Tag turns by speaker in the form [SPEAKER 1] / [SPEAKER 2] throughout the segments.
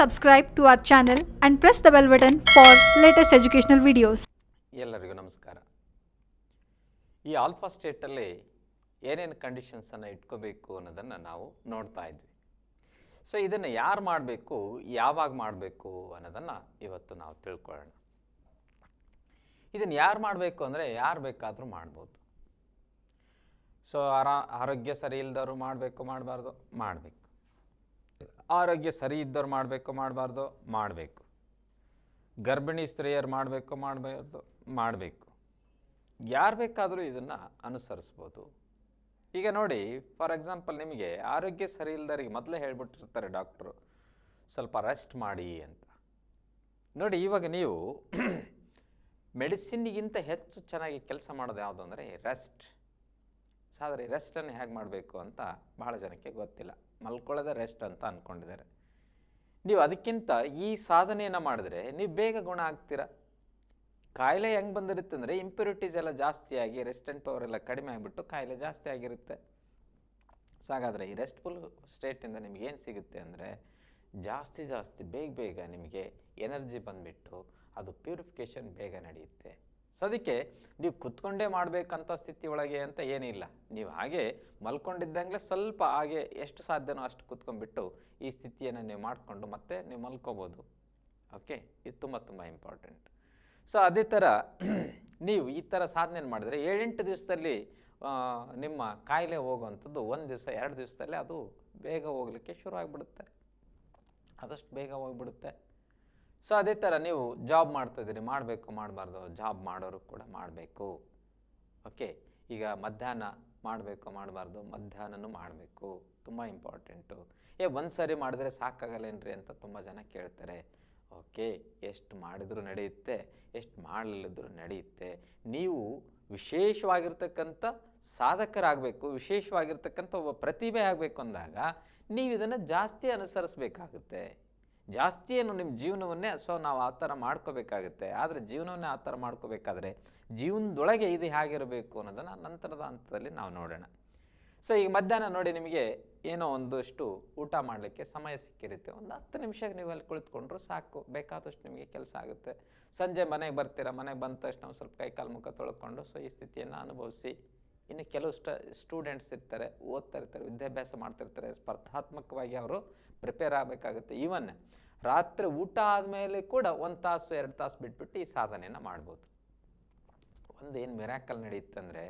[SPEAKER 1] Subscribe to our channel and press the bell button for latest educational videos. ಎಲ್ಲರಿಗೂ ನಮಸ್ಕಾರ ಈ alpha ಸ್ಟೇಟಲ್ಲಿ ಏನೇನು ಕಂಡೀಷನ್ಸನ್ನು ಇಟ್ಕೋಬೇಕು ಅನ್ನೋದನ್ನು ನಾವು ನೋಡ್ತಾ ಇದ್ವಿ ಸೊ ಇದನ್ನು ಯಾರು ಮಾಡಬೇಕು ಯಾವಾಗ ಮಾಡಬೇಕು ಅನ್ನೋದನ್ನು ಇವತ್ತು ನಾವು ತಿಳ್ಕೊಳ್ಳೋಣ ಇದನ್ನು ಯಾರು ಮಾಡಬೇಕು ಅಂದರೆ ಯಾರು ಬೇಕಾದರೂ ಮಾಡ್ಬೋದು ಸೊ ಆರೋಗ್ಯ ಸರಿ ಇಲ್ಲದವರು ಮಾಡಬೇಕು ಮಾಡಬಾರ್ದು ಮಾಡಬೇಕು ಆರೋಗ್ಯ ಸರಿ ಇದ್ದವ್ರು ಮಾಡಬೇಕು ಮಾಡಬಾರ್ದು ಮಾಡಬೇಕು ಗರ್ಭಿಣಿ ಸ್ತ್ರೀಯರು ಮಾಡಬೇಕು ಮಾಡಬಾರ್ದು ಮಾಡಬೇಕು ಯಾರು ಬೇಕಾದರೂ ಇದನ್ನು ಅನುಸರಿಸ್ಬೋದು ಈಗ ನೋಡಿ ಫಾರ್ ಎಕ್ಸಾಂಪಲ್ ನಿಮಗೆ ಆರೋಗ್ಯ ಸರಿ ಇಲ್ಲದವರಿಗೆ ಮೊದಲೇ ಹೇಳ್ಬಿಟ್ಟಿರ್ತಾರೆ ಡಾಕ್ಟ್ರು ಸ್ವಲ್ಪ ರೆಸ್ಟ್ ಮಾಡಿ ಅಂತ ನೋಡಿ ಇವಾಗ ನೀವು ಮೆಡಿಸಿನ್ಗಿಂತ ಹೆಚ್ಚು ಚೆನ್ನಾಗಿ ಕೆಲಸ ಮಾಡೋದು ಯಾವುದು ಅಂದರೆ ರೆಸ್ಟ್ ಸೊ ಆದರೆ ರೆಸ್ಟನ್ನು ಹೇಗೆ ಮಾಡಬೇಕು ಅಂತ ಬಹಳ ಜನಕ್ಕೆ ಗೊತ್ತಿಲ್ಲ ಮಲ್ಕೊಳ್ಳೋದೇ ರೆಸ್ಟ್ ಅಂತ ಅಂದ್ಕೊಂಡಿದ್ದಾರೆ ನೀವು ಅದಕ್ಕಿಂತ ಈ ಸಾಧನೆಯನ್ನು ಮಾಡಿದ್ರೆ ನೀವು ಬೇಗ ಗುಣ ಆಗ್ತೀರ ಕಾಯಿಲೆ ಹೆಂಗೆ ಬಂದಿರುತ್ತೆ ಅಂದರೆ ಇಂಪ್ಯೂರಿಟೀಸ್ ಎಲ್ಲ ಜಾಸ್ತಿಯಾಗಿ ರೆಸ್ಟೆಂಟ್ ಪವರ್ ಎಲ್ಲ ಕಡಿಮೆ ಆಗಿಬಿಟ್ಟು ಕಾಯಿಲೆ ಜಾಸ್ತಿ ಆಗಿರುತ್ತೆ ಸೊ ಹಾಗಾದರೆ ಈ ರೆಸ್ಟ್ಫುಲ್ ಸ್ಟೇಟಿಂದ ಏನು ಸಿಗುತ್ತೆ ಅಂದರೆ ಜಾಸ್ತಿ ಜಾಸ್ತಿ ಬೇಗ ಬೇಗ ನಿಮಗೆ ಎನರ್ಜಿ ಬಂದುಬಿಟ್ಟು ಅದು ಪ್ಯೂರಿಫಿಕೇಷನ್ ಬೇಗ ನಡೆಯುತ್ತೆ ಸೊ ಅದಕ್ಕೆ ನೀವು ಕುತ್ಕೊಂಡೇ ಮಾಡಬೇಕಂತ ಸ್ಥಿತಿ ಒಳಗೆ ಅಂತ ಏನಿಲ್ಲ ನೀವು ಹಾಗೆ ಮಲ್ಕೊಂಡಿದ್ದಂಗೆ ಸ್ವಲ್ಪ ಹಾಗೆ ಎಷ್ಟು ಸಾಧ್ಯನೋ ಅಷ್ಟು ಕುತ್ಕೊಂಡ್ಬಿಟ್ಟು ಈ ಸ್ಥಿತಿಯನ್ನು ನೀವು ಮಾಡಿಕೊಂಡು ಮತ್ತೆ ನೀವು ಮಲ್ಕೋಬೋದು ಓಕೆ ಇದು ತುಂಬ ತುಂಬ ಇಂಪಾರ್ಟೆಂಟ್ ಸೊ ಅದೇ ಥರ ನೀವು ಈ ಥರ ಸಾಧನೆ ಮಾಡಿದರೆ ಏಳೆಂಟು ದಿವಸದಲ್ಲಿ ನಿಮ್ಮ ಕಾಯಿಲೆ ಹೋಗುವಂಥದ್ದು ಒಂದು ದಿವಸ ಎರಡು ದಿವಸದಲ್ಲಿ ಅದು ಬೇಗ ಹೋಗಲಿಕ್ಕೆ ಶುರು ಆಗಿಬಿಡುತ್ತೆ ಆದಷ್ಟು ಬೇಗ ಹೋಗ್ಬಿಡುತ್ತೆ ಸೊ ಅದೇ ಥರ ನೀವು ಜಾಬ್ ಮಾಡ್ತಾಯಿದ್ದೀರಿ ಮಾಡಬೇಕು ಮಾಡಬಾರ್ದು ಜಾಬ್ ಮಾಡೋರು ಕೂಡ ಮಾಡಬೇಕು ಓಕೆ ಈಗ ಮಧ್ಯಾಹ್ನ ಮಾಡಬೇಕು ಮಾಡಬಾರ್ದು ಮಧ್ಯಾಹ್ನನೂ ಮಾಡಬೇಕು ತುಂಬ ಇಂಪಾರ್ಟೆಂಟು ಏ ಒಂದು ಸಾರಿ ಮಾಡಿದ್ರೆ ಸಾಕಾಗಲ್ಲೇನ್ರಿ ಅಂತ ತುಂಬ ಜನ ಕೇಳ್ತಾರೆ ಓಕೆ ಎಷ್ಟು ಮಾಡಿದರೂ ನಡೆಯುತ್ತೆ ಎಷ್ಟು ಮಾಡಲಿಲ್ಲದ್ರೂ ನಡೆಯುತ್ತೆ ನೀವು ವಿಶೇಷವಾಗಿರ್ತಕ್ಕಂಥ ಸಾಧಕರಾಗಬೇಕು ವಿಶೇಷವಾಗಿರ್ತಕ್ಕಂಥ ಒಬ್ಬ ಪ್ರತಿಭೆ ಆಗಬೇಕು ಅಂದಾಗ ನೀವು ಇದನ್ನು ಜಾಸ್ತಿ ಅನುಸರಿಸಬೇಕಾಗುತ್ತೆ ಜಾಸ್ತಿ ಏನು ನಿಮ್ಮ ಜೀವನವನ್ನೇ ಸೊ ನಾವು ಆ ಥರ ಮಾಡ್ಕೋಬೇಕಾಗುತ್ತೆ ಆದರೆ ಜೀವನವನ್ನೇ ಆ ಥರ ಮಾಡ್ಕೋಬೇಕಾದ್ರೆ ಜೀವನದೊಳಗೆ ಇದು ಹೇಗಿರಬೇಕು ಅನ್ನೋದನ್ನು ನಂತರದ ಹಂತದಲ್ಲಿ ನಾವು ನೋಡೋಣ ಸೊ ಈಗ ಮಧ್ಯಾಹ್ನ ನೋಡಿ ನಿಮಗೆ ಏನೋ ಒಂದಷ್ಟು ಊಟ ಮಾಡಲಿಕ್ಕೆ ಸಮಯ ಸಿಕ್ಕಿರುತ್ತೆ ಒಂದು ಹತ್ತು ನಿಮಿಷ ನೀವು ಅಲ್ಲಿ ಕುಳಿತುಕೊಂಡ್ರು ಸಾಕು ಬೇಕಾದಷ್ಟು ನಿಮಗೆ ಕೆಲಸ ಆಗುತ್ತೆ ಸಂಜೆ ಮನೆಗೆ ಬರ್ತೀರಾ ಮನೆಗೆ ಬಂದ ತಕ್ಷಣ ಸ್ವಲ್ಪ ಕೈ ಕಾಲು ಮುಖ ತೊಳ್ಕೊಂಡು ಸೊ ಈ ಸ್ಥಿತಿಯನ್ನು ಅನುಭವಿಸಿ ಇನ್ನು ಕೆಲವು ಸ್ಟ ಸ್ಟೂಡೆಂಟ್ಸ್ ಇರ್ತಾರೆ ಓದ್ತಾ ಇರ್ತಾರೆ ವಿದ್ಯಾಭ್ಯಾಸ ಮಾಡ್ತಿರ್ತಾರೆ ಸ್ಪರ್ಧಾತ್ಮಕವಾಗಿ ಅವರು ಪ್ರಿಪೇರ್ ಆಗಬೇಕಾಗುತ್ತೆ ಈವನ್ ರಾತ್ರಿ ಊಟ ಆದಮೇಲೆ ಕೂಡ ಒಂದು ತಾಸು ಎರಡು ತಾಸು ಬಿಟ್ಬಿಟ್ಟು ಈ ಸಾಧನೆಯನ್ನು ಮಾಡ್ಬೋದು ಒಂದು ಏನು ಮಿರಾಕಲ್ ನಡೆಯುತ್ತಂದರೆ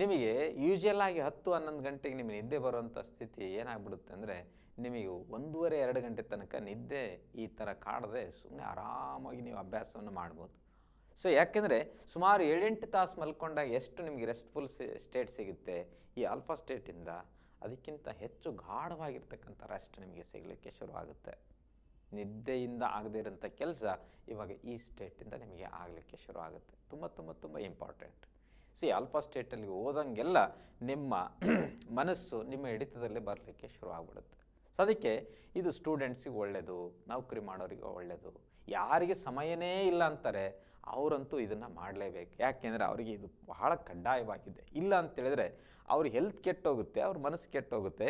[SPEAKER 1] ನಿಮಗೆ ಯೂಶಲ್ ಆಗಿ ಹತ್ತು ಹನ್ನೊಂದು ಗಂಟೆಗೆ ನಿಮಗೆ ನಿದ್ದೆ ಬರುವಂಥ ಸ್ಥಿತಿ ಏನಾಗ್ಬಿಡುತ್ತೆ ಅಂದರೆ ನಿಮಗೆ ಒಂದೂವರೆ ಎರಡು ಗಂಟೆ ತನಕ ನಿದ್ದೆ ಈ ಥರ ಕಾಡದೆ ಸುಮ್ಮನೆ ಆರಾಮಾಗಿ ನೀವು ಅಭ್ಯಾಸವನ್ನು ಮಾಡ್ಬೋದು ಸೊ ಯಾಕೆಂದರೆ ಸುಮಾರು ಏಳೆಂಟು ತಾಸು ಮಲ್ಕೊಂಡಾಗ ಎಷ್ಟು ನಿಮಗೆ ರೆಸ್ಟ್ಫುಲ್ ಸ್ಟೇಟ್ ಸಿಗುತ್ತೆ ಈ ಆಲ್ಫಾ ಸ್ಟೇಟಿಂದ ಅದಕ್ಕಿಂತ ಹೆಚ್ಚು ಗಾಢವಾಗಿರ್ತಕ್ಕಂಥ ರೆಸ್ಟ್ ನಿಮಗೆ ಸಿಗಲಿಕ್ಕೆ ಶುರುವಾಗುತ್ತೆ ನಿದ್ದೆಯಿಂದ ಆಗದೇ ಇರೋಂಥ ಕೆಲಸ ಇವಾಗ ಈ ಸ್ಟೇಟಿಂದ ನಿಮಗೆ ಆಗಲಿಕ್ಕೆ ಶುರುವಾಗುತ್ತೆ ತುಂಬ ತುಂಬ ತುಂಬ ಇಂಪಾರ್ಟೆಂಟ್ ಈ ಆಲ್ಫಾ ಸ್ಟೇಟಲ್ಲಿ ಓದಂಗೆಲ್ಲ ನಿಮ್ಮ ಮನಸ್ಸು ನಿಮ್ಮ ಹಿಡಿತದಲ್ಲಿ ಬರಲಿಕ್ಕೆ ಶುರುವಾಗ್ಬಿಡುತ್ತೆ ಸೊ ಅದಕ್ಕೆ ಇದು ಸ್ಟೂಡೆಂಟ್ಸಿಗೆ ಒಳ್ಳೆಯದು ನೌಕರಿ ಮಾಡೋರಿಗೆ ಒಳ್ಳೆಯದು ಯಾರಿಗೆ ಸಮಯನೇ ಇಲ್ಲ ಅಂತಾರೆ ಅವರಂತೂ ಇದನ್ನು ಮಾಡಲೇಬೇಕು ಯಾಕೆಂದರೆ ಅವರಿಗೆ ಇದು ಬಹಳ ಕಡ್ಡಾಯವಾಗಿದೆ ಇಲ್ಲ ಅಂತೇಳಿದರೆ ಅವ್ರ ಹೆಲ್ತ್ ಕೆಟ್ಟೋಗುತ್ತೆ ಅವ್ರ ಮನಸ್ಸು ಕೆಟ್ಟೋಗುತ್ತೆ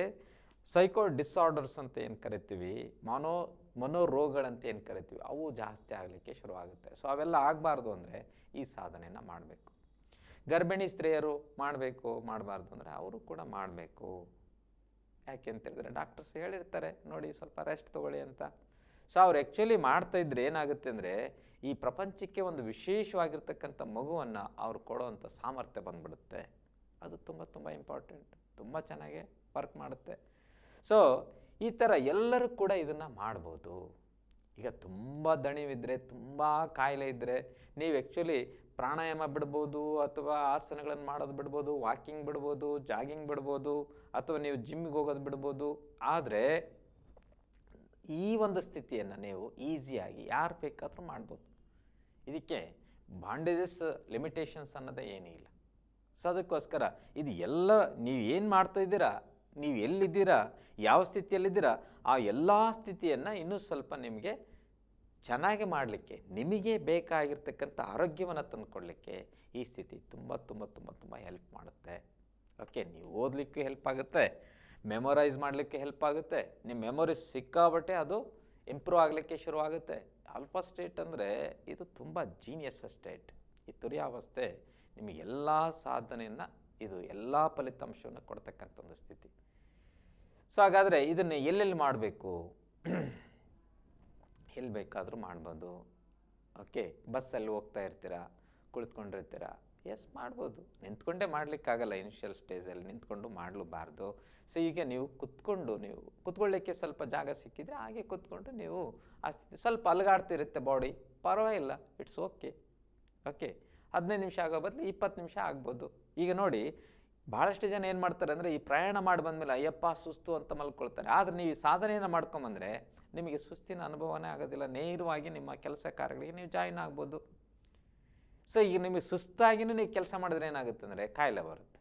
[SPEAKER 1] ಸೈಕೋ ಡಿಸಾರ್ಡರ್ಸ್ ಅಂತ ಏನು ಕರಿತೀವಿ ಮನೋ ಮನೋರೋಗಗಳಂತ ಏನು ಕರಿತೀವಿ ಅವು ಜಾಸ್ತಿ ಆಗಲಿಕ್ಕೆ ಶುರುವಾಗುತ್ತೆ ಸೊ ಅವೆಲ್ಲ ಆಗಬಾರ್ದು ಅಂದರೆ ಈ ಸಾಧನೆಯನ್ನು ಮಾಡಬೇಕು ಗರ್ಭಿಣಿ ಸ್ತ್ರೀಯರು ಮಾಡಬೇಕು ಮಾಡಬಾರ್ದು ಅಂದರೆ ಅವರು ಕೂಡ ಮಾಡಬೇಕು ಯಾಕೆ ಅಂತೇಳಿದರೆ ಡಾಕ್ಟರ್ಸ್ ಹೇಳಿರ್ತಾರೆ ನೋಡಿ ಸ್ವಲ್ಪ ರೆಸ್ಟ್ ತೊಗೊಳ್ಳಿ ಅಂತ ಸೊ ಅವ್ರು ಆ್ಯಕ್ಚುಲಿ ಮಾಡ್ತಾ ಇದ್ರೆ ಏನಾಗುತ್ತೆ ಅಂದರೆ ಈ ಪ್ರಪಂಚಕ್ಕೆ ಒಂದು ವಿಶೇಷವಾಗಿರ್ತಕ್ಕಂಥ ಮಗುವನ್ನು ಅವ್ರು ಕೊಡೋವಂಥ ಸಾಮರ್ಥ್ಯ ಬಂದ್ಬಿಡುತ್ತೆ ಅದು ತುಂಬ ತುಂಬ ಇಂಪಾರ್ಟೆಂಟ್ ತುಂಬ ಚೆನ್ನಾಗಿ ವರ್ಕ್ ಮಾಡುತ್ತೆ ಸೊ ಈ ಥರ ಎಲ್ಲರೂ ಕೂಡ ಇದನ್ನು ಮಾಡ್ಬೋದು ಈಗ ತುಂಬ ದಣಿವಿದ್ರೆ ತುಂಬ ಕಾಯಿಲೆ ಇದ್ದರೆ ನೀವು ಆ್ಯಕ್ಚುಲಿ ಪ್ರಾಣಾಯಾಮ ಬಿಡ್ಬೋದು ಅಥವಾ ಆಸನಗಳನ್ನು ಮಾಡೋದು ಬಿಡ್ಬೋದು ವಾಕಿಂಗ್ ಬಿಡ್ಬೋದು ಜಾಗಿಂಗ್ ಬಿಡ್ಬೋದು ಅಥವಾ ನೀವು ಜಿಮ್ಮಿಗೆ ಹೋಗೋದು ಬಿಡ್ಬೋದು ಆದರೆ ಈ ಒಂದು ಸ್ಥಿತಿಯನ್ನು ನೀವು ಈಸಿಯಾಗಿ ಯಾರು ಬೇಕಾದರೂ ಮಾಡ್ಬೋದು ಇದಕ್ಕೆ ಬಾಂಡೇಜಸ್ ಲಿಮಿಟೇಷನ್ಸ್ ಅನ್ನೋದೇ ಏನೂ ಇಲ್ಲ ಸೊ ಅದಕ್ಕೋಸ್ಕರ ಇದು ಎಲ್ಲ ನೀವು ಏನು ಮಾಡ್ತಾ ಇದ್ದೀರಾ ನೀವು ಎಲ್ಲಿದ್ದೀರಾ ಯಾವ ಸ್ಥಿತಿಯಲ್ಲಿದ್ದೀರಾ ಆ ಎಲ್ಲ ಸ್ಥಿತಿಯನ್ನು ಇನ್ನೂ ಸ್ವಲ್ಪ ನಿಮಗೆ ಚೆನ್ನಾಗಿ ಮಾಡಲಿಕ್ಕೆ ನಿಮಗೆ ಬೇಕಾಗಿರ್ತಕ್ಕಂಥ ಆರೋಗ್ಯವನ್ನು ತಂದುಕೊಡಲಿಕ್ಕೆ ಈ ಸ್ಥಿತಿ ತುಂಬ ತುಂಬ ತುಂಬ ತುಂಬ ಹೆಲ್ಪ್ ಮಾಡುತ್ತೆ ಓಕೆ ನೀವು ಓದಲಿಕ್ಕೂ ಹೆಲ್ಪ್ ಆಗುತ್ತೆ ಮೆಮೊರೈಸ್ ಮಾಡಲಿಕ್ಕೆ ಹೆಲ್ಪ್ ಆಗುತ್ತೆ ನಿಮ್ಮ ಮೆಮೊರಿ ಸಿಕ್ಕಾಬಟ್ಟೆ ಅದು ಇಂಪ್ರೂವ್ ಆಗಲಿಕ್ಕೆ ಶುರುವಾಗುತ್ತೆ ಆಲ್ಫಾ ಸ್ಟೇಟ್ ಅಂದರೆ ಇದು ತುಂಬ ಜೀನಿಯಸ್ ಸ್ಟೇಟ್ ಈ ತುರ್ಯಾವಸ್ಥೆ ನಿಮಗೆಲ್ಲ ಸಾಧನೆಯನ್ನು ಇದು ಎಲ್ಲ ಫಲಿತಾಂಶವನ್ನು ಕೊಡ್ತಕ್ಕಂಥ ಒಂದು ಸ್ಥಿತಿ ಸೊ ಹಾಗಾದರೆ ಇದನ್ನು ಎಲ್ಲೆಲ್ಲಿ ಮಾಡಬೇಕು ಎಲ್ಲಿ ಬೇಕಾದರೂ ಮಾಡ್ಬೋದು ಓಕೆ ಬಸ್ಸಲ್ಲಿ ಹೋಗ್ತಾ ಇರ್ತೀರಾ ಕುಳಿತುಕೊಂಡಿರ್ತೀರಾ ಎಸ್ ಮಾಡ್ಬೋದು ನಿಂತ್ಕೊಂಡೇ ಮಾಡಲಿಕ್ಕಾಗಲ್ಲ ಇನಿಷಿಯಲ್ ಸ್ಟೇಜಲ್ಲಿ ನಿಂತ್ಕೊಂಡು ಮಾಡಲೂಬಾರ್ದು ಸೊ ಈಗ ನೀವು ಕುತ್ಕೊಂಡು ನೀವು ಕುತ್ಕೊಳ್ಳಿಕ್ಕೆ ಸ್ವಲ್ಪ ಜಾಗ ಸಿಕ್ಕಿದರೆ ಹಾಗೆ ಕುತ್ಕೊಂಡು ನೀವು ಆ ಸ್ವಲ್ಪ ಅಲಗಾಡ್ತಿರುತ್ತೆ ಬಾಡಿ ಪರವಾಗಿಲ್ಲ ಇಟ್ಸ್ ಓಕೆ ಓಕೆ ಹದಿನೈದು ನಿಮಿಷ ಆಗೋ ಬದಲು ಇಪ್ಪತ್ತು ನಿಮಿಷ ಆಗ್ಬೋದು ಈಗ ನೋಡಿ ಭಾಳಷ್ಟು ಜನ ಏನು ಮಾಡ್ತಾರೆ ಅಂದರೆ ಈ ಪ್ರಯಾಣ ಮಾಡಿ ಬಂದಮೇಲೆ ಅಯ್ಯಪ್ಪ ಸುಸ್ತು ಅಂತ ಮಲ್ಕೊಳ್ತಾರೆ ಆದರೆ ನೀವು ಈ ಸಾಧನೆಯನ್ನು ಮಾಡ್ಕೊಂಬಂದರೆ ನಿಮಗೆ ಸುಸ್ತಿನ ಅನುಭವನೇ ಆಗೋದಿಲ್ಲ ನೇರವಾಗಿ ನಿಮ್ಮ ಕೆಲಸ ಕಾರ್ಯಗಳಿಗೆ ನೀವು ಜಾಯಿನ್ ಆಗ್ಬೋದು ಸೊ ಈಗ ನಿಮಗೆ ಸುಸ್ತಾಗಿನೂ ನೀವು ಕೆಲಸ ಮಾಡಿದ್ರೆ ಏನಾಗುತ್ತೆ ಅಂದರೆ ಕಾಯಿಲೆ ಬರುತ್ತೆ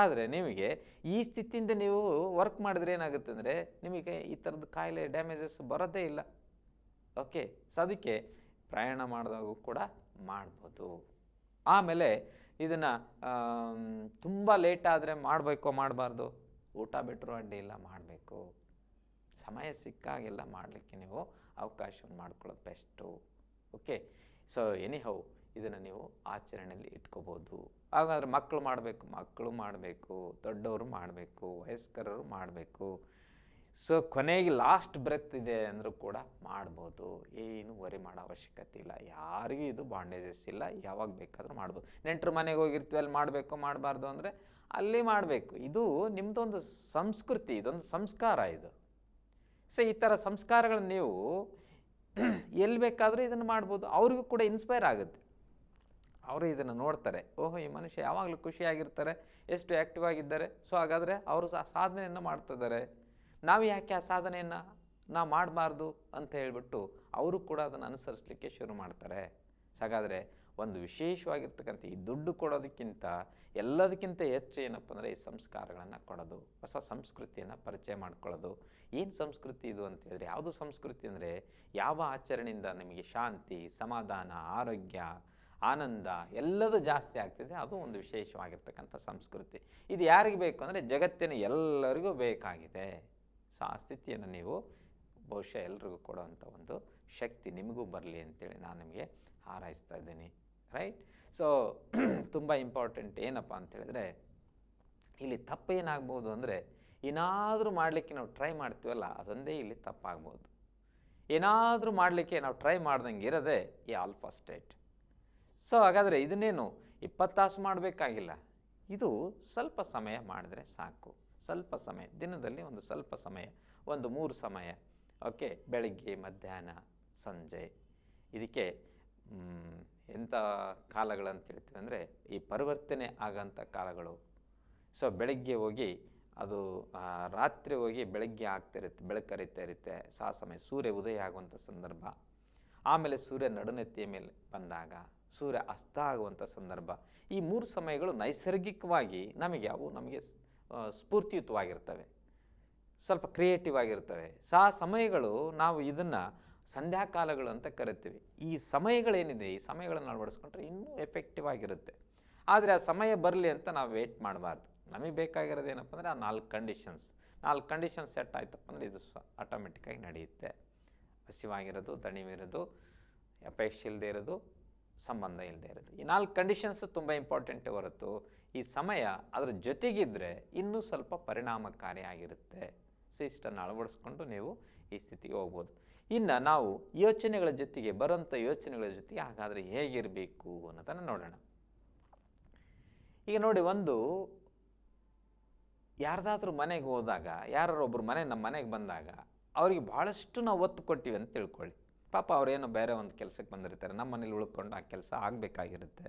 [SPEAKER 1] ಆದರೆ ನಿಮಗೆ ಈ ಸ್ಥಿತಿಯಿಂದ ನೀವು ವರ್ಕ್ ಮಾಡಿದ್ರೆ ಏನಾಗುತ್ತೆ ಅಂದರೆ ನಿಮಗೆ ಈ ಥರದ ಕಾಯಿಲೆ ಡ್ಯಾಮೇಜಸ್ ಬರೋದೇ ಇಲ್ಲ ಓಕೆ ಸೊ ಅದಕ್ಕೆ ಪ್ರಯಾಣ ಮಾಡಿದಾಗೂ ಕೂಡ ಮಾಡ್ಬೋದು ಆಮೇಲೆ ಇದನ್ನು ತುಂಬ ಲೇಟ್ ಆದರೆ ಮಾಡಬೇಕೋ ಮಾಡಬಾರ್ದು ಊಟ ಬಿಟ್ಟರು ಅಡ್ಡಿ ಇಲ್ಲ ಮಾಡಬೇಕು ಸಮಯ ಸಿಕ್ಕಾಗೆಲ್ಲ ಮಾಡಲಿಕ್ಕೆ ನೀವು ಅವಕಾಶವನ್ನು ಮಾಡ್ಕೊಳ್ಳೋದು best okay so anyhow ಇದನ್ನು ನೀವು ಆಚರಣೆಯಲ್ಲಿ ಇಟ್ಕೋಬೋದು ಹಾಗಾದರೆ ಮಕ್ಕಳು ಮಾಡಬೇಕು ಮಕ್ಕಳು ಮಾಡಬೇಕು ದೊಡ್ಡವರು ಮಾಡಬೇಕು ವಯಸ್ಕರರು ಮಾಡಬೇಕು ಸೊ ಕೊನೆಗೆ ಲಾಸ್ಟ್ ಬ್ರೆತ್ ಇದೆ ಅಂದರೂ ಕೂಡ ಮಾಡ್ಬೋದು ಏನು ವರಿ ಮಾಡೋ ಅವಶ್ಯಕತೆ ಇಲ್ಲ ಯಾರಿಗೂ ಇದು ಬಾಂಡೇಜಸ್ ಇಲ್ಲ ಯಾವಾಗ ಬೇಕಾದರೂ ಮಾಡ್ಬೋದು ನೆಂಟರು ಮನೆಗೆ ಹೋಗಿರ್ತೀವಿ ಅಲ್ಲಿ ಮಾಡಬೇಕು ಮಾಡಬಾರ್ದು ಅಂದರೆ ಅಲ್ಲಿ ಮಾಡಬೇಕು ಇದು ನಿಮ್ಮದೊಂದು ಸಂಸ್ಕೃತಿ ಇದೊಂದು ಸಂಸ್ಕಾರ ಇದು ಸೊ ಈ ಥರ ಸಂಸ್ಕಾರಗಳನ್ನ ನೀವು ಎಲ್ಲಿ ಬೇಕಾದರೂ ಇದನ್ನು ಮಾಡ್ಬೋದು ಅವ್ರಿಗೂ ಕೂಡ ಇನ್ಸ್ಪೈರ್ ಆಗುತ್ತೆ ಅವರು ಇದನ್ನು ನೋಡ್ತಾರೆ ಓಹೋ ಈ ಮನುಷ್ಯ ಯಾವಾಗಲೂ ಖುಷಿಯಾಗಿರ್ತಾರೆ ಎಷ್ಟು ಆ್ಯಕ್ಟಿವ್ ಆಗಿದ್ದಾರೆ ಸೊ ಹಾಗಾದರೆ ಅವರು ಸಹ ಸಾಧನೆಯನ್ನು ಮಾಡ್ತಿದ್ದಾರೆ ನಾವು ಯಾಕೆ ಆ ಸಾಧನೆಯನ್ನು ನಾವು ಮಾಡಬಾರ್ದು ಅಂತ ಹೇಳಿಬಿಟ್ಟು ಅವರು ಕೂಡ ಅದನ್ನು ಅನುಸರಿಸಲಿಕ್ಕೆ ಶುರು ಮಾಡ್ತಾರೆ ಹಾಗಾದರೆ ಒಂದು ವಿಶೇಷವಾಗಿರ್ತಕ್ಕಂಥ ಈ ದುಡ್ಡು ಕೊಡೋದಕ್ಕಿಂತ ಎಲ್ಲದಕ್ಕಿಂತ ಹೆಚ್ಚು ಏನಪ್ಪ ಅಂದರೆ ಈ ಸಂಸ್ಕಾರಗಳನ್ನು ಕೊಡೋದು ಹೊಸ ಸಂಸ್ಕೃತಿಯನ್ನು ಪರಿಚಯ ಮಾಡ್ಕೊಳ್ಳೋದು ಏನು ಸಂಸ್ಕೃತಿ ಇದು ಅಂತ ಹೇಳಿದ್ರೆ ಯಾವುದು ಸಂಸ್ಕೃತಿ ಅಂದರೆ ಯಾವ ಆಚರಣೆಯಿಂದ ನಿಮಗೆ ಶಾಂತಿ ಸಮಾಧಾನ ಆರೋಗ್ಯ ಆನಂದ ಎಲ್ಲದೂ ಜಾಸ್ತಿ ಆಗ್ತಿದೆ ಅದು ಒಂದು ವಿಶೇಷವಾಗಿರ್ತಕ್ಕಂಥ ಸಂಸ್ಕೃತಿ ಇದು ಯಾರಿಗೆ ಬೇಕು ಅಂದರೆ ಜಗತ್ತಿನ ಎಲ್ಲರಿಗೂ ಬೇಕಾಗಿದೆ ಸೊ ಆ ಸ್ಥಿತಿಯನ್ನು ನೀವು ಬಹುಶಃ ಎಲ್ರಿಗೂ ಕೊಡುವಂಥ ಒಂದು ಶಕ್ತಿ ನಿಮಗೂ ಬರಲಿ ಅಂತೇಳಿ ನಾನು ನಿಮಗೆ ಹಾರೈಸ್ತಾ ಇದ್ದೀನಿ ರೈಟ್ ಸೊ ತುಂಬ ಇಂಪಾರ್ಟೆಂಟ್ ಏನಪ್ಪ ಅಂತೇಳಿದ್ರೆ ಇಲ್ಲಿ ತಪ್ಪು ಏನಾಗ್ಬೋದು ಅಂದರೆ ಏನಾದರೂ ಮಾಡಲಿಕ್ಕೆ ನಾವು ಟ್ರೈ ಮಾಡ್ತೀವಲ್ಲ ಅದೊಂದೇ ಇಲ್ಲಿ ತಪ್ಪಾಗ್ಬೋದು ಏನಾದರೂ ಮಾಡಲಿಕ್ಕೆ ನಾವು ಟ್ರೈ ಮಾಡ್ದಂಗೆ ಇರೋದೇ ಈ ಆಲ್ಫಾ ಸ್ಟೇಟ್ ಸೊ ಹಾಗಾದರೆ ಇದನ್ನೇನು ಇಪ್ಪತ್ತು ತಾಸು ಮಾಡಬೇಕಾಗಿಲ್ಲ ಇದು ಸ್ವಲ್ಪ ಸಮಯ ಮಾಡಿದ್ರೆ ಸಾಕು ಸ್ವಲ್ಪ ಸಮಯ ದಿನದಲ್ಲಿ ಒಂದು ಸ್ವಲ್ಪ ಸಮಯ ಒಂದು ಮೂರು ಸಮಯ ಓಕೆ ಬೆಳಗ್ಗೆ ಮಧ್ಯಾಹ್ನ ಸಂಜೆ ಇದಕ್ಕೆ ಎಂಥ ಕಾಲಗಳಂತ ಹೇಳ್ತೀವಿ ಅಂದರೆ ಈ ಪರಿವರ್ತನೆ ಆಗೋಂಥ ಕಾಲಗಳು ಸೊ ಬೆಳಗ್ಗೆ ಹೋಗಿ ಅದು ರಾತ್ರಿ ಹೋಗಿ ಬೆಳಗ್ಗೆ ಆಗ್ತಿರುತ್ತೆ ಬೆಳಕರಿತಾ ಇರುತ್ತೆ ಸಾ ಸಮಯ ಸೂರ್ಯ ಉದಯ ಆಗುವಂಥ ಸಂದರ್ಭ ಆಮೇಲೆ ಸೂರ್ಯ ನಡುನೆತ್ತಿಯ ಮೇಲೆ ಬಂದಾಗ ಸೂರ್ಯ ಅಸ್ತ ಆಗುವಂಥ ಸಂದರ್ಭ ಈ ಮೂರು ಸಮಯಗಳು ನೈಸರ್ಗಿಕವಾಗಿ ನಮಗೆ ಅವು ನಮಗೆ ಸ್ಫೂರ್ತಿಯುತವಾಗಿರ್ತವೆ ಸ್ವಲ್ಪ ಕ್ರಿಯೇಟಿವ್ ಆಗಿರ್ತವೆ ಸಾ ಸಮಯಗಳು ನಾವು ಇದನ್ನು ಸಂಧ್ಯಾಕಾಲಗಳು ಅಂತ ಕರಿತೀವಿ ಈ ಸಮಯಗಳೇನಿದೆ ಈ ಸಮಯಗಳನ್ನು ಅಳವಡಿಸ್ಕೊಂಡ್ರೆ ಇನ್ನೂ ಎಫೆಕ್ಟಿವ್ ಆಗಿರುತ್ತೆ ಆದರೆ ಆ ಸಮಯ ಬರಲಿ ಅಂತ ನಾವು ವೆಯ್ಟ್ ಮಾಡಬಾರ್ದು ನಮಗೆ ಬೇಕಾಗಿರೋದು ಏನಪ್ಪ ಅಂದರೆ ಆ ನಾಲ್ಕು ಕಂಡೀಷನ್ಸ್ ನಾಲ್ಕು ಕಂಡೀಷನ್ಸ್ ಸೆಟ್ ಆಯ್ತಪ್ಪ ಅಂದರೆ ಇದು ಸ್ವ ಆಟೋಮೆಟಿಕ್ಕಾಗಿ ನಡೆಯುತ್ತೆ ಹಸಿವಾಗಿರೋದು ದಣಿವಿರೋದು ಅಪೇಕ್ಷೆ ಇಲ್ಲದೆ ಇರೋದು ಸಂಬಂಧ ಇಲ್ಲದೆ ಇರೋದು ಈ ನಾಲ್ಕು ಕಂಡೀಷನ್ಸ್ ತುಂಬ ಇಂಪಾರ್ಟೆಂಟ್ ಹೊರತು ಈ ಸಮಯ ಅದರ ಜೊತೆಗಿದ್ದರೆ ಇನ್ನೂ ಸ್ವಲ್ಪ ಪರಿಣಾಮಕಾರಿಯಾಗಿರುತ್ತೆ ಸಿಸ್ಟನ್ನು ಅಳವಡಿಸ್ಕೊಂಡು ನೀವು ಈ ಸ್ಥಿತಿಗೆ ಹೋಗ್ಬೋದು ಇನ್ನು ನಾವು ಯೋಚನೆಗಳ ಜೊತೆಗೆ ಬರೋಂಥ ಯೋಚನೆಗಳ ಜೊತೆಗೆ ಹಾಗಾದರೆ ಹೇಗಿರಬೇಕು ಅನ್ನೋದನ್ನು ನೋಡೋಣ ಈಗ ನೋಡಿ ಒಂದು ಯಾರ್ದಾದ್ರೂ ಮನೆಗೆ ಹೋದಾಗ ಯಾರೊಬ್ಬರು ಮನೆ ನಮ್ಮ ಮನೆಗೆ ಬಂದಾಗ ಅವರಿಗೆ ಭಾಳಷ್ಟು ನಾವು ಒತ್ತು ಕೊಟ್ಟಿವಿ ಅಂತ ತಿಳ್ಕೊಳ್ಳಿ ಪಾಪ ಅವರೇನೋ ಬೇರೆ ಒಂದು ಕೆಲಸಕ್ಕೆ ಬಂದಿರ್ತಾರೆ ನಮ್ಮ ಮನೇಲಿ ಉಳ್ಕೊಂಡು ಆ ಕೆಲಸ ಆಗಬೇಕಾಗಿರುತ್ತೆ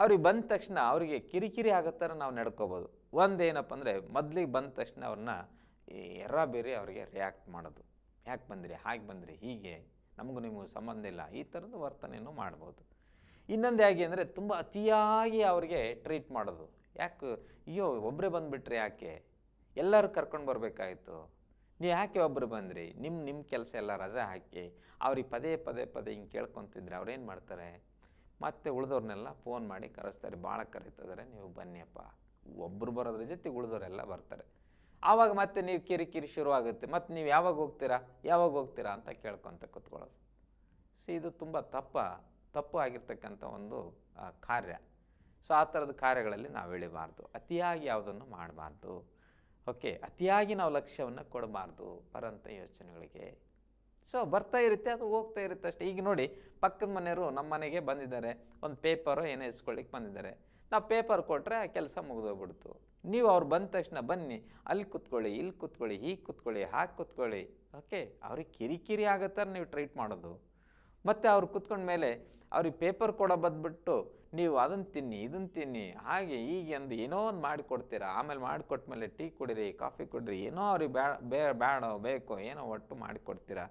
[SPEAKER 1] ಅವ್ರಿಗೆ ಬಂದ ತಕ್ಷಣ ಅವರಿಗೆ ಕಿರಿಕಿರಿ ಆಗೋ ಥರ ನಾವು ನಡ್ಕೋಬೋದು ಒಂದೇನಪ್ಪ ಅಂದರೆ ಮೊದಲಿಗೆ ಬಂದ ತಕ್ಷಣ ಅವ್ರನ್ನ ಎರ ಬೇರೆ ಅವರಿಗೆ ರಿಯಾಕ್ಟ್ ಮಾಡೋದು ಯಾಕೆ ಬಂದಿರಿ ಹಾಗೆ ಬಂದಿರಿ ಹೀಗೆ ನಮಗೂ ನಿಮಗೂ ಸಂಬಂಧ ಇಲ್ಲ ಈ ಥರದ್ದು ವರ್ತನೆಯನ್ನು ಮಾಡ್ಬೋದು ಇನ್ನೊಂದು ಹೇಗೆ ಅಂದರೆ ತುಂಬ ಅತಿಯಾಗಿ ಅವರಿಗೆ ಟ್ರೀಟ್ ಮಾಡೋದು ಯಾಕೆ ಅಯ್ಯೋ ಒಬ್ಬರೇ ಬಂದುಬಿಟ್ರೆ ಯಾಕೆ ಎಲ್ಲರೂ ಕರ್ಕೊಂಡು ಬರಬೇಕಾಯಿತು ನೀವು ಯಾಕೆ ಒಬ್ಬರು ಬಂದ್ರಿ ನಿಮ್ಮ ನಿಮ್ಮ ಕೆಲಸ ಎಲ್ಲ ರಜಾ ಹಾಕಿ ಅವ್ರಿಗೆ ಪದೇ ಪದೇ ಪದೇ ಹಿಂಗೆ ಕೇಳ್ಕೊತಿದ್ರೆ ಏನು ಮಾಡ್ತಾರೆ ಮತ್ತೆ ಉಳಿದವ್ರನ್ನೆಲ್ಲ ಫೋನ್ ಮಾಡಿ ಕರೆಸ್ತಾರೆ ಭಾಳ ಕರೀತಿದ್ರೆ ನೀವು ಬನ್ನಿಯಪ್ಪ ಒಬ್ಬರು ಬರೋದ್ರ ಜೊತೆಗೆ ಉಳಿದವರೆಲ್ಲ ಬರ್ತಾರೆ ಆವಾಗ ಮತ್ತೆ ನೀವು ಕಿರಿಕಿರಿ ಶುರುವಾಗುತ್ತೆ ಮತ್ತು ನೀವು ಯಾವಾಗ ಹೋಗ್ತೀರಾ ಯಾವಾಗ ಹೋಗ್ತೀರಾ ಅಂತ ಕೇಳ್ಕೊತ ಕೂತ್ಕೊಳ್ಳೋದು ಸೊ ಇದು ತುಂಬ ತಪ್ಪ ತಪ್ಪು ಆಗಿರ್ತಕ್ಕಂಥ ಒಂದು ಕಾರ್ಯ ಸೊ ಆ ಥರದ ಕಾರ್ಯಗಳಲ್ಲಿ ನಾವು ಇಳಿಬಾರ್ದು ಅತಿಯಾಗಿ ಯಾವುದನ್ನು ಮಾಡಬಾರ್ದು ಓಕೆ ಅತಿಯಾಗಿ ನಾವು ಲಕ್ಷ್ಯವನ್ನು ಕೊಡಬಾರ್ದು ಬರೋಂಥ ಯೋಚನೆಗಳಿಗೆ ಸೊ ಬರ್ತಾ ಇರುತ್ತೆ ಅದು ಹೋಗ್ತಾ ಇರುತ್ತೆ ಅಷ್ಟೇ ಈಗ ನೋಡಿ ಪಕ್ಕದ ಮನೆಯವರು ನಮ್ಮ ಮನೆಗೆ ಬಂದಿದ್ದಾರೆ ಒಂದು ಪೇಪರು ಏನೋ ಇಸ್ಕೊಳ್ಳಿಕ್ಕೆ ಬಂದಿದ್ದಾರೆ ನಾವು ಪೇಪರ್ ಕೊಟ್ಟರೆ ಆ ಕೆಲಸ ಮುಗಿದೋಗ್ಬಿಡ್ತು ನೀವು ಅವ್ರು ಬಂದ ತಕ್ಷಣ ಬನ್ನಿ ಅಲ್ಲಿ ಕೂತ್ಕೊಳ್ಳಿ ಇಲ್ಲಿ ಕೂತ್ಕೊಳ್ಳಿ ಹೀಗೆ ಕೂತ್ಕೊಳ್ಳಿ ಹಾಕಿ ಕೂತ್ಕೊಳ್ಳಿ ಓಕೆ ಅವ್ರಿಗೆ ಕಿರಿಕಿರಿ ಆಗೋ ನೀವು ಟ್ರೀಟ್ ಮಾಡೋದು ಮತ್ತು ಅವ್ರು ಕೂತ್ಕೊಂಡ ಮೇಲೆ ಅವ್ರಿಗೆ ಪೇಪರ್ ಕೊಡೋ ಬದ್ಬಿಟ್ಟು ನೀವು ಅದನ್ನು ತಿನ್ನಿ ಇದನ್ನು ತಿನ್ನಿ ಹಾಗೆ ಈಗ ಅಂದು ಏನೋ ಒಂದು ಮಾಡಿಕೊಡ್ತೀರಾ ಆಮೇಲೆ ಮಾಡಿಕೊಟ್ಮೇಲೆ ಟೀ ಕುಡಿರಿ ಕಾಫಿ ಕುಡಿರಿ ಏನೋ ಅವ್ರಿಗೆ ಬೇ ಬೇಡ ಬೇಕೋ ಏನೋ ಒಟ್ಟು ಮಾಡಿಕೊಡ್ತೀರಾ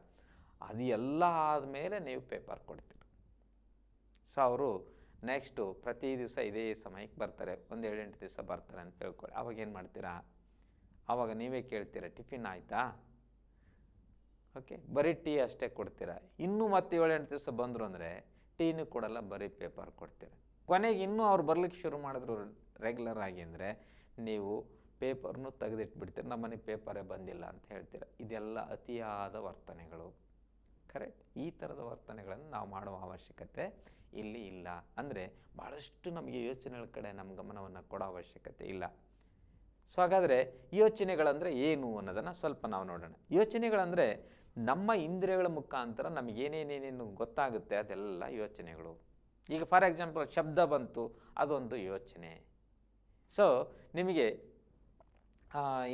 [SPEAKER 1] ಅದು ಎಲ್ಲ ಆದಮೇಲೆ ನೀವು ಪೇಪರ್ ಕೊಡ್ತೀರಿ ಸೊ ಅವರು ನೆಕ್ಸ್ಟು ಪ್ರತಿ ದಿವಸ ಇದೇ ಸಮಯಕ್ಕೆ ಬರ್ತಾರೆ ಒಂದು ಏಳೆಂಟು ದಿವಸ ಬರ್ತಾರೆ ಅಂತ ತಿಳ್ಕೊಳ್ಳಿ ಅವಾಗ ಏನು ಮಾಡ್ತೀರಾ ಆವಾಗ ನೀವೇ ಕೇಳ್ತೀರಾ ಟಿಫಿನ್ ಆಯಿತಾ ಓಕೆ ಬರೀ ಟೀ ಅಷ್ಟೇ ಕೊಡ್ತೀರಾ ಇನ್ನೂ ಮತ್ತೆ ಏಳೆಂಟು ದಿವಸ ಬಂದರು ಅಂದರೆ ಟೀನೂ ಕೊಡಲ್ಲ ಬರೀ ಪೇಪರ್ ಕೊಡ್ತೀರಾ ಕೊನೆಗೆ ಇನ್ನೂ ಅವ್ರು ಬರ್ಲಿಕ್ಕೆ ಶುರು ಮಾಡಿದ್ರು ರೆಗ್ಯುಲರ್ ಆಗಿ ಅಂದರೆ ನೀವು ಪೇಪರ್ನು ತೆಗೆದಿಟ್ಬಿಡ್ತೀರ ನಮ್ಮನೆ ಪೇಪರೇ ಬಂದಿಲ್ಲ ಅಂತ ಹೇಳ್ತೀರ ಇದೆಲ್ಲ ಅತಿಯಾದ ವರ್ತನೆಗಳು ಕರೆಕ್ಟ್ ಈ ಥರದ ವರ್ತನೆಗಳನ್ನು ನಾವು ಮಾಡುವ ಅವಶ್ಯಕತೆ ಇಲ್ಲಿ ಇಲ್ಲ ಅಂದರೆ ಭಾಳಷ್ಟು ನಮಗೆ ಯೋಚನೆಗಳ ಕಡೆ ನಮ್ಮ ಗಮನವನ್ನು ಕೊಡೋ ಅವಶ್ಯಕತೆ ಇಲ್ಲ ಸೊ ಹಾಗಾದರೆ ಯೋಚನೆಗಳಂದರೆ ಏನು ಅನ್ನೋದನ್ನು ಸ್ವಲ್ಪ ನಾವು ನೋಡೋಣ ಯೋಚನೆಗಳಂದರೆ ನಮ್ಮ ಇಂದ್ರಿಯಗಳ ಮುಖಾಂತರ ನಮಗೇನೇನೇನೇನು ಗೊತ್ತಾಗುತ್ತೆ ಅದೆಲ್ಲ ಯೋಚನೆಗಳು ಈಗ ಫಾರ್ ಎಕ್ಸಾಂಪಲ್ ಶಬ್ದ ಬಂತು ಅದೊಂದು ಯೋಚನೆ ಸೊ ನಿಮಗೆ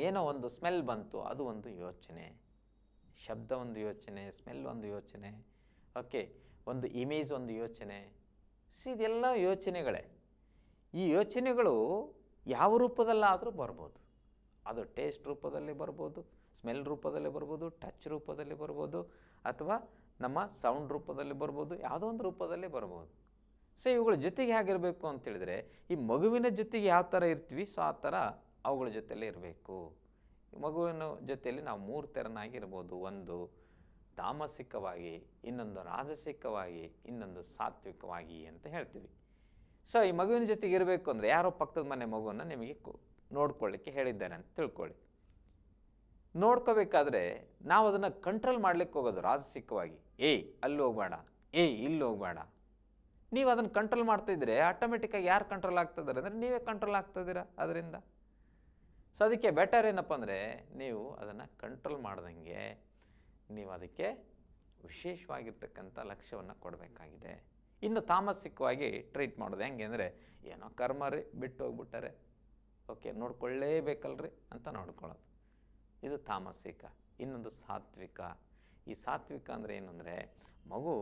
[SPEAKER 1] ಏನೋ ಒಂದು ಸ್ಮೆಲ್ ಬಂತು ಅದು ಒಂದು ಯೋಚನೆ ಶಬ್ದ ಒಂದು ಯೋಚನೆ ಸ್ಮೆಲ್ ಒಂದು ಯೋಚನೆ ಓಕೆ ಒಂದು ಇಮೇಜ್ ಒಂದು ಯೋಚನೆ ಸೊ ಇದೆಲ್ಲ ಯೋಚನೆಗಳೇ ಈ ಯೋಚನೆಗಳು ಯಾವ ರೂಪದಲ್ಲಾದರೂ ಬರ್ಬೋದು ಅದು ಟೇಸ್ಟ್ ರೂಪದಲ್ಲಿ ಬರ್ಬೋದು ಸ್ಮೆಲ್ ರೂಪದಲ್ಲಿ ಬರ್ಬೋದು ಟಚ್ ರೂಪದಲ್ಲಿ ಬರ್ಬೋದು ಅಥವಾ ನಮ್ಮ ಸೌಂಡ್ ರೂಪದಲ್ಲಿ ಬರ್ಬೋದು ಯಾವುದೋ ಒಂದು ರೂಪದಲ್ಲಿ ಬರ್ಬೋದು ಸೊ ಇವುಗಳ ಜೊತೆಗೆ ಹೇಗಿರಬೇಕು ಅಂತೇಳಿದರೆ ಈ ಮಗುವಿನ ಜೊತೆಗೆ ಯಾವ ಥರ ಇರ್ತೀವಿ ಸೊ ಆ ಥರ ಅವುಗಳ ಜೊತೆಯಲ್ಲೇ ಇರಬೇಕು ಮಗುವಿನ ಜೊತೆಯಲ್ಲಿ ನಾವು ಮೂರು ಥರನಾಗಿರ್ಬೋದು ಒಂದು ತಾಮಸಿಕವಾಗಿ ಇನ್ನೊಂದು ರಾಜಸಿಕವಾಗಿ ಇನ್ನೊಂದು ಸಾತ್ವಿಕವಾಗಿ ಅಂತ ಹೇಳ್ತೀವಿ ಸೊ ಈ ಮಗುವಿನ ಜೊತೆಗೆ ಇರಬೇಕು ಅಂದರೆ ಯಾರೋ ಪಕ್ಕದ ಮನೆ ಮಗುವನ್ನು ನಿಮಗೆ ನೋಡ್ಕೊಳ್ಳಿಕ್ಕೆ ಹೇಳಿದ್ದಾರೆ ಅಂತ ತಿಳ್ಕೊಳ್ಳಿ ನೋಡ್ಕೋಬೇಕಾದ್ರೆ ನಾವು ಅದನ್ನು ಕಂಟ್ರೋಲ್ ಮಾಡ್ಲಿಕ್ಕೆ ಹೋಗೋದು ರಾಜಸಿಕವಾಗಿ ಏಯ್ ಅಲ್ಲಿ ಹೋಗ್ಬೇಡ ಏಯ್ ಇಲ್ಲಿ ಹೋಗ್ಬೇಡ ನೀವು ಅದನ್ನು ಕಂಟ್ರೋಲ್ ಮಾಡ್ತಾ ಇದ್ರೆ ಆಟೋಮೆಟಿಕ್ಕಾಗಿ ಯಾರು ಕಂಟ್ರೋಲ್ ಆಗ್ತಿದ್ದಾರೆ ಅಂದ್ರೆ ನೀವೇ ಕಂಟ್ರೋಲ್ ಆಗ್ತಾಯಿದ್ದೀರಾ ಅದರಿಂದ ಸೊ ಅದಕ್ಕೆ ಬೆಟರ್ ಏನಪ್ಪ ಅಂದರೆ ನೀವು ಅದನ್ನು ಕಂಟ್ರೋಲ್ ಮಾಡ್ದಂಗೆ ನೀವು ಅದಕ್ಕೆ ವಿಶೇಷವಾಗಿರ್ತಕ್ಕಂಥ ಲಕ್ಷ್ಯವನ್ನು ಕೊಡಬೇಕಾಗಿದೆ ಇನ್ನು ತಾಮಸಿಕವಾಗಿ ಟ್ರೀಟ್ ಮಾಡೋದು ಹೆಂಗೆ ಅಂದರೆ ಏನೋ ಕರ್ಮ ರೀ ಬಿಟ್ಟು ಹೋಗ್ಬಿಟ್ಟಾರೆ ಓಕೆ ನೋಡ್ಕೊಳ್ಳೇಬೇಕಲ್ರಿ ಅಂತ ನೋಡ್ಕೊಳ್ಳೋದು ಇದು ತಾಮಸಿಕ ಇನ್ನೊಂದು ಸಾತ್ವಿಕ ಈ ಸಾತ್ವಿಕ ಅಂದರೆ ಏನು ಅಂದರೆ ಮಗು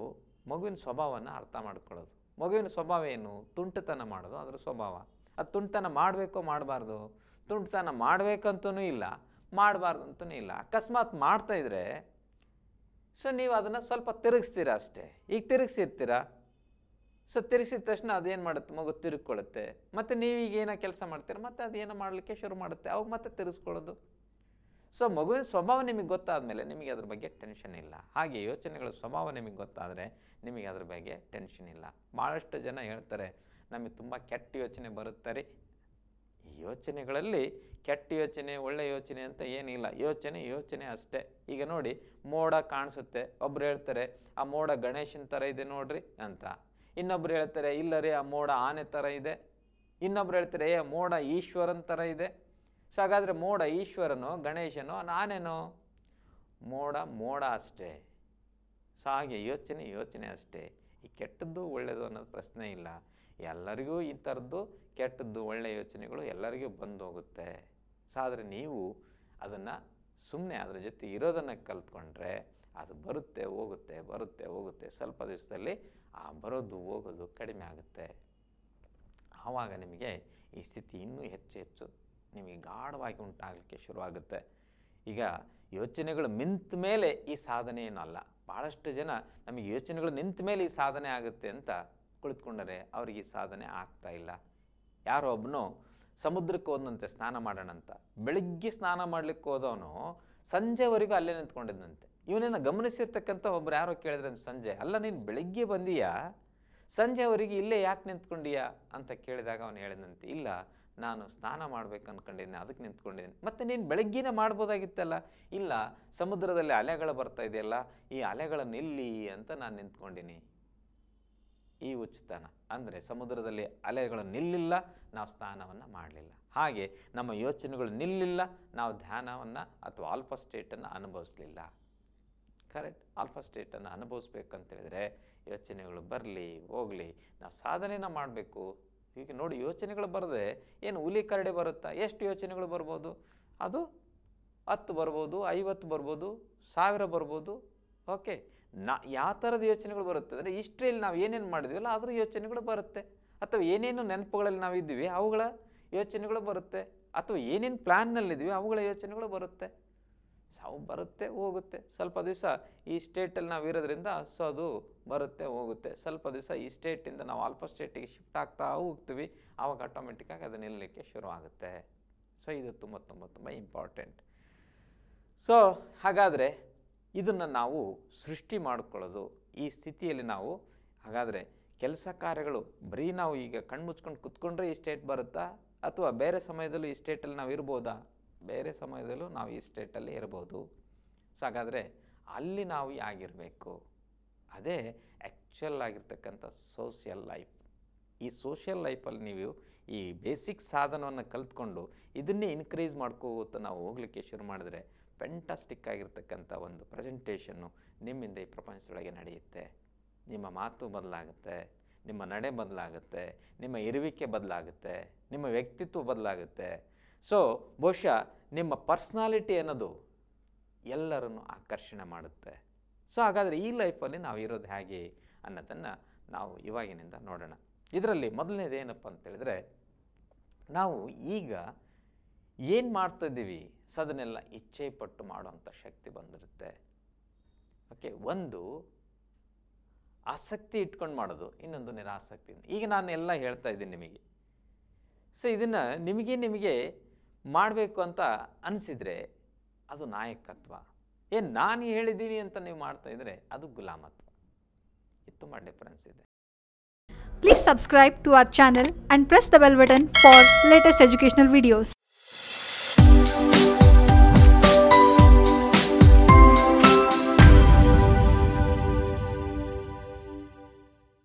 [SPEAKER 1] ಮಗುವಿನ ಸ್ವಭಾವವನ್ನು ಅರ್ಥ ಮಾಡ್ಕೊಳ್ಳೋದು ಮಗುವಿನ ಸ್ವಭಾವ ಏನು ತುಂಟತನ ಮಾಡೋದು ಅದರ ಸ್ವಭಾವ ಅದು ತುಂಟತನ ಮಾಡಬೇಕೋ ಮಾಡಬಾರ್ದು ತುಂಟತನ ಮಾಡಬೇಕಂತೂ ಇಲ್ಲ ಮಾಡಬಾರ್ದು ಅಂತೂ ಇಲ್ಲ ಅಕಸ್ಮಾತ್ ಇದ್ರೆ ಸೊ ನೀವು ಅದನ್ನು ಸ್ವಲ್ಪ ತಿರುಗಿಸ್ತೀರ ಅಷ್ಟೇ ಈಗ ತಿರುಗಿಸಿರ್ತೀರ ಸೊ ತಿರುಗಿಸಿದ ತಕ್ಷಣ ಅದೇನು ಮಾಡುತ್ತೆ ಮಗು ತಿರುಗಿಕೊಳ್ಳುತ್ತೆ ಮತ್ತು ನೀವೀಗ ಏನೋ ಕೆಲಸ ಮಾಡ್ತೀರ ಮತ್ತು ಅದೇನೋ ಮಾಡಲಿಕ್ಕೆ ಶುರು ಮಾಡುತ್ತೆ ಅವಾಗ ಮತ್ತೆ ತಿರುಗಿಸ್ಕೊಳ್ಳೋದು ಸೊ ಮಗುವಿನ ಸ್ವಭಾವ ನಿಮಗೆ ಗೊತ್ತಾದ ಮೇಲೆ ನಿಮಗೆ ಅದ್ರ ಬಗ್ಗೆ ಟೆನ್ಷನ್ ಇಲ್ಲ ಹಾಗೆ ಯೋಚನೆಗಳ ಸ್ವಭಾವ ನಿಮಗೆ ಗೊತ್ತಾದರೆ ನಿಮಗೆ ಅದ್ರ ಬಗ್ಗೆ ಟೆನ್ಷನ್ ಇಲ್ಲ ಭಾಳಷ್ಟು ಜನ ಹೇಳ್ತಾರೆ ನಮಗೆ ತುಂಬ ಕೆಟ್ಟ ಯೋಚನೆ ಬರುತ್ತರಿ ಈ ಯೋಚನೆಗಳಲ್ಲಿ ಕೆಟ್ಟ ಯೋಚನೆ ಒಳ್ಳೆ ಯೋಚನೆ ಅಂತ ಏನಿಲ್ಲ ಯೋಚನೆ ಯೋಚನೆ ಅಷ್ಟೇ ಈಗ ನೋಡಿ ಮೋಡ ಕಾಣಿಸುತ್ತೆ ಒಬ್ರು ಹೇಳ್ತಾರೆ ಆ ಮೋಡ ಗಣೇಶನ ಥರ ಇದೆ ನೋಡ್ರಿ ಅಂತ ಇನ್ನೊಬ್ರು ಹೇಳ್ತಾರೆ ಇಲ್ಲ ರೀ ಆ ಮೋಡ ಆನೆ ಥರ ಇದೆ ಇನ್ನೊಬ್ರು ಹೇಳ್ತಾರೆ ಏ ಮೋಡ ಈಶ್ವರನ ಥರ ಇದೆ ಸೊ ಹಾಗಾದರೆ ಮೋಡ ಈಶ್ವರನೋ ಗಣೇಶನೋ ನಾನೇನೋ ಮೋಡ ಮೋಡ ಅಷ್ಟೇ ಸೊ ಹಾಗೆ ಯೋಚನೆ ಯೋಚನೆ ಅಷ್ಟೇ ಈ ಕೆಟ್ಟದ್ದು ಒಳ್ಳೆಯದು ಅನ್ನೋದು ಪ್ರಶ್ನೆ ಇಲ್ಲ ಎಲ್ಲರಿಗೂ ಈ ಥರದ್ದು ಕೆಟ್ಟದ್ದು ಒಳ್ಳೆಯ ಯೋಚನೆಗಳು ಎಲ್ಲರಿಗೂ ಬಂದು ಹೋಗುತ್ತೆ ಸೊ ಆದರೆ ನೀವು ಅದನ್ನು ಸುಮ್ಮನೆ ಅದರ ಜೊತೆ ಇರೋದನ್ನು ಕಲ್ತ್ಕೊಂಡ್ರೆ ಅದು ಬರುತ್ತೆ ಹೋಗುತ್ತೆ ಬರುತ್ತೆ ಹೋಗುತ್ತೆ ಸ್ವಲ್ಪ ದಿವಸದಲ್ಲಿ ಆ ಬರೋದು ಹೋಗೋದು ಕಡಿಮೆ ಆಗುತ್ತೆ ಆವಾಗ ನಿಮಗೆ ಈ ಸ್ಥಿತಿ ಇನ್ನೂ ಹೆಚ್ಚು ಹೆಚ್ಚು ನಿಮಗೆ ಗಾಢವಾಗಿ ಉಂಟಾಗಲಿಕ್ಕೆ ಶುರುವಾಗುತ್ತೆ ಈಗ ಯೋಚನೆಗಳು ನಿಂತ ಮೇಲೆ ಈ ಸಾಧನೆ ಏನಲ್ಲ ಭಾಳಷ್ಟು ಜನ ನಮಗೆ ಯೋಚನೆಗಳು ನಿಂತ ಮೇಲೆ ಈ ಸಾಧನೆ ಆಗುತ್ತೆ ಅಂತ ಕುಳಿತುಕೊಂಡರೆ ಅವ್ರಿಗೆ ಈ ಸಾಧನೆ ಆಗ್ತಾ ಇಲ್ಲ ಯಾರೋ ಒಬ್ಬನು ಸಮುದ್ರಕ್ಕೆ ಹೋದಂತೆ ಸ್ನಾನ ಅಂತ ಬೆಳಿಗ್ಗೆ ಸ್ನಾನ ಮಾಡಲಿಕ್ಕೆ ಹೋದವನು ಸಂಜೆವರೆಗೂ ಅಲ್ಲೇ ನಿಂತ್ಕೊಂಡಿದ್ದಂತೆ ಇವನೇನು ಗಮನಿಸಿರ್ತಕ್ಕಂಥ ಒಬ್ಬರು ಯಾರೋ ಕೇಳಿದ್ರೆ ಸಂಜೆ ಅಲ್ಲ ನೀನು ಬೆಳಿಗ್ಗೆ ಬಂದೀಯಾ ಸಂಜೆವರೆಗೆ ಇಲ್ಲೇ ಯಾಕೆ ನಿಂತ್ಕೊಂಡೀಯ ಅಂತ ಕೇಳಿದಾಗ ಅವನು ಹೇಳಿದಂತೆ ಇಲ್ಲ ನಾನು ಸ್ನಾನ ಮಾಡ್ಬೇಕು ಅನ್ಕೊಂಡಿದ್ದೀನಿ ಅದಕ್ಕೆ ನಿಂತ್ಕೊಂಡಿದ್ದೀನಿ ಮತ್ತು ನೀನು ಬೆಳಗ್ಗಿನ ಮಾಡ್ಬೋದಾಗಿತ್ತಲ್ಲ ಇಲ್ಲ ಸಮುದ್ರದಲ್ಲಿ ಅಲೆಗಳು ಬರ್ತಾ ಇದೆಯಲ್ಲ ಈ ಅಲೆಗಳ ನಿಲ್ಲಿ ಅಂತ ನಾನು ನಿಂತ್ಕೊಂಡಿನಿ ಈ ಉಚಿತನ ಅಂದರೆ ಸಮುದ್ರದಲ್ಲಿ ಅಲೆಗಳು ನಿಲ್ಲಿಲ್ಲ ನಾವು ಸ್ನಾನವನ್ನು ಮಾಡಲಿಲ್ಲ ಹಾಗೆ ನಮ್ಮ ಯೋಚನೆಗಳು ನಿಲ್ಲಿಲ್ಲ ನಾವು ಧ್ಯಾನವನ್ನು ಅಥವಾ ಆಲ್ಫಾ ಸ್ಟೇಟನ್ನು ಅನುಭವಿಸಲಿಲ್ಲ ಕರೆಕ್ಟ್ ಆಲ್ಫಾ ಸ್ಟೇಟನ್ನು ಯೋಚನೆಗಳು ಬರಲಿ ಹೋಗಲಿ ನಾವು ಸಾಧನೆಯನ್ನು ಮಾಡಬೇಕು ಹೀಗೆ ನೋಡಿ ಯೋಚನೆಗಳು ಬರದೆ ಏನು ಹುಲಿ ಕರಡಿ ಬರುತ್ತಾ ಎಷ್ಟು ಯೋಚನೆಗಳು ಬರ್ಬೋದು ಅದು ಹತ್ತು ಬರ್ಬೋದು ಐವತ್ತು ಬರ್ಬೋದು ಸಾವಿರ ಬರ್ಬೋದು ಓಕೆ ನಾ ಯಾವ ಥರದ ಯೋಚನೆಗಳು ಬರುತ್ತೆ ಅಂದರೆ ಇಷ್ಟರಲ್ಲಿ ನಾವು ಏನೇನು ಅಲ್ಲ ಅದರ ಯೋಚನೆಗಳು ಬರುತ್ತೆ ಅಥವಾ ಏನೇನು ನೆನಪುಗಳಲ್ಲಿ ನಾವು ಇದ್ದೀವಿ ಅವುಗಳ ಯೋಚನೆಗಳು ಬರುತ್ತೆ ಅಥವಾ ಏನೇನು ಪ್ಲ್ಯಾನ್ನಲ್ಲಿದ್ದೀವಿ ಅವುಗಳ ಯೋಚನೆಗಳು ಬರುತ್ತೆ ಸಾವು ಬರುತ್ತೆ ಹೋಗುತ್ತೆ ಸ್ವಲ್ಪ ದಿವಸ ಈ ಸ್ಟೇಟಲ್ಲಿ ನಾವು ಇರೋದ್ರಿಂದ ಸೊ ಅದು ಬರುತ್ತೆ ಹೋಗುತ್ತೆ ಸ್ವಲ್ಪ ದಿವಸ ಈ ಸ್ಟೇಟಿಂದ ನಾವು ಆಲ್ಫಾ ಸ್ಟೇಟಿಗೆ ಶಿಫ್ಟ್ ಆಗ್ತಾ ಹೋಗ್ತೀವಿ ಆವಾಗ ಆಟೋಮೆಟಿಕ್ಕಾಗಿ ಅದು ನಿಲ್ಲಲಿಕ್ಕೆ ಶುರುವಾಗುತ್ತೆ ಸೊ ಇದು ತುಂಬ ತುಂಬ ತುಂಬ ಇಂಪಾರ್ಟೆಂಟ್ ಸೊ ಹಾಗಾದರೆ ಇದನ್ನು ನಾವು ಸೃಷ್ಟಿ ಮಾಡಿಕೊಳ್ಳೋದು ಈ ಸ್ಥಿತಿಯಲ್ಲಿ ನಾವು ಹಾಗಾದರೆ ಕೆಲಸ ಕಾರ್ಯಗಳು ಬರೀ ನಾವು ಈಗ ಕಣ್ಮುಚ್ಕೊಂಡು ಕುತ್ಕೊಂಡ್ರೆ ಈ ಸ್ಟೇಟ್ ಬರುತ್ತಾ ಅಥವಾ ಬೇರೆ ಸಮಯದಲ್ಲೂ ಈ ಸ್ಟೇಟಲ್ಲಿ ನಾವು ಇರ್ಬೋದಾ ಬೇರೆ ಸಮಯದಲ್ಲೂ ನಾವು ಈ ಸ್ಟೇಟಲ್ಲಿ ಇರ್ಬೋದು ಸೊ ಹಾಗಾದರೆ ಅಲ್ಲಿ ನಾವು ಆಗಿರಬೇಕು ಅದೇ ಆ್ಯಕ್ಚುಯಲ್ ಆಗಿರ್ತಕ್ಕಂಥ ಸೋಷಿಯಲ್ ಲೈಫ್ ಈ ಸೋಷಿಯಲ್ ಲೈಫಲ್ಲಿ ನೀವು ಈ ಬೇಸಿಕ್ ಸಾಧನವನ್ನು ಕಲ್ತ್ಕೊಂಡು ಇದನ್ನೇ ಇನ್ಕ್ರೀಸ್ ಮಾಡ್ಕೋತ ನಾವು ಹೋಗ್ಲಿಕ್ಕೆ ಶುರು ಮಾಡಿದ್ರೆ ಫೆಂಟಾಸ್ಟಿಕ್ ಆಗಿರ್ತಕ್ಕಂಥ ಒಂದು ಪ್ರೆಸೆಂಟೇಷನ್ನು ನಿಮ್ಮಿಂದ ಈ ಪ್ರಪಂಚದೊಳಗೆ ನಡೆಯುತ್ತೆ ನಿಮ್ಮ ಮಾತು ಬದಲಾಗುತ್ತೆ ನಿಮ್ಮ ನಡೆ ಬದಲಾಗುತ್ತೆ ನಿಮ್ಮ ಇರುವಿಕೆ ಬದಲಾಗುತ್ತೆ ನಿಮ್ಮ ವ್ಯಕ್ತಿತ್ವ ಬದಲಾಗುತ್ತೆ ಸೊ ಬಹುಶಃ ನಿಮ್ಮ ಪರ್ಸ್ನಾಲಿಟಿ ಅನ್ನೋದು ಎಲ್ಲರನ್ನು ಆಕರ್ಷಣೆ ಮಾಡುತ್ತೆ ಸೊ ಹಾಗಾದರೆ ಈ ಲೈಫಲ್ಲಿ ನಾವು ಇರೋದು ಹೇಗೆ ಅನ್ನೋದನ್ನು ನಾವು ಇವಾಗಿನಿಂದ ನೋಡೋಣ ಇದರಲ್ಲಿ ಮೊದಲನೇದೇನಪ್ಪ ಅಂತೇಳಿದರೆ ನಾವು ಈಗ ಏನು ಮಾಡ್ತಾಯಿದ್ದೀವಿ ಸದನ್ನೆಲ್ಲ ಇಚ್ಛೆ ಪಟ್ಟು ಮಾಡುವಂಥ ಶಕ್ತಿ ಬಂದಿರುತ್ತೆ ಓಕೆ ಒಂದು ಆಸಕ್ತಿ ಇಟ್ಕೊಂಡು ಮಾಡೋದು ಇನ್ನೊಂದು ನಿರಾಸಕ್ತಿ ಈಗ ನಾನು ಎಲ್ಲ ಹೇಳ್ತಾ ಇದ್ದೀನಿ ನಿಮಗೆ ಸೊ ಇದನ್ನು ನಿಮಗೆ ನಿಮಗೆ ಮಾಡಬೇಕು ಅಂತ ಅನಿಸಿದರೆ ಅದು ನಾಯಕತ್ವ ಏನು ನಾನು ಹೇಳಿದ್ದೀನಿ ಅಂತ ನೀವು ಮಾಡ್ತಾ ಇದ್ರೆ ಅದು ಗುಲಾಮತ್ವ ಇದು ತುಂಬ ಡಿಫ್ರೆನ್ಸ್ ಇದೆ please subscribe to our channel and press the bell button for latest educational videos